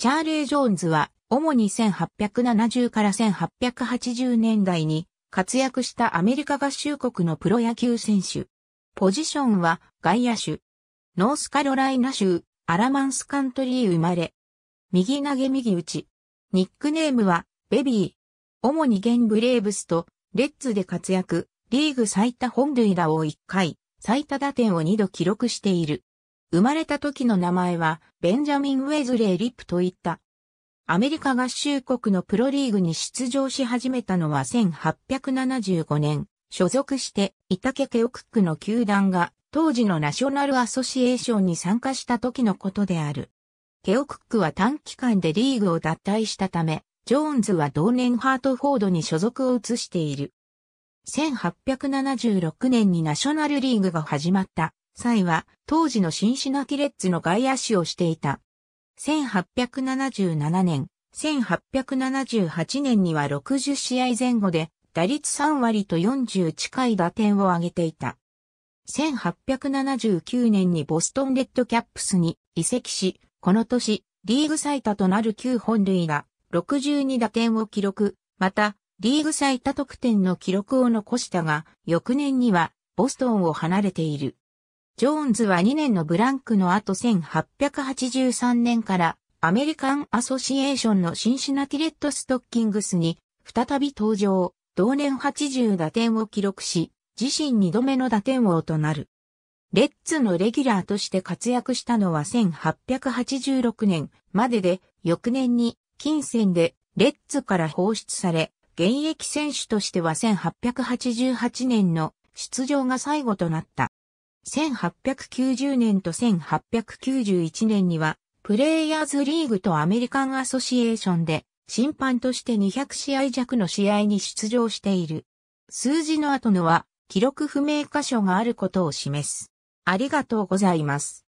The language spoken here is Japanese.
チャーレー・ジョーンズは、主に1870から1880年代に活躍したアメリカ合衆国のプロ野球選手。ポジションは外野手。ノースカロライナ州アラマンスカントリー生まれ。右投げ右打ち。ニックネームはベビー。主に現ブレーブスとレッズで活躍、リーグ最多本塁打を1回、最多打点を2度記録している。生まれた時の名前は、ベンジャミン・ウェズレイ・リップといった。アメリカ合衆国のプロリーグに出場し始めたのは1875年、所属してイタケケオクックの球団が当時のナショナルアソシエーションに参加した時のことである。ケオクックは短期間でリーグを脱退したため、ジョーンズは同年ハートフォードに所属を移している。1876年にナショナルリーグが始まった際は、当時のシンシナティレッズの外野手をしていた。1877年、1878年には60試合前後で、打率3割と40近い打点を挙げていた。1879年にボストンレッドキャップスに移籍し、この年、リーグ最多となる9本類が62打点を記録、また、リーグ最多得点の記録を残したが、翌年には、ボストンを離れている。ジョーンズは2年のブランクの後1883年からアメリカンアソシエーションのシンシナティレッドストッキングスに再び登場、同年80打点を記録し、自身2度目の打点王となる。レッツのレギュラーとして活躍したのは1886年までで、翌年に金銭でレッツから放出され、現役選手としては1888年の出場が最後となった。1890年と1891年には、プレイヤーズリーグとアメリカンアソシエーションで、審判として200試合弱の試合に出場している。数字の後のは、記録不明箇所があることを示す。ありがとうございます。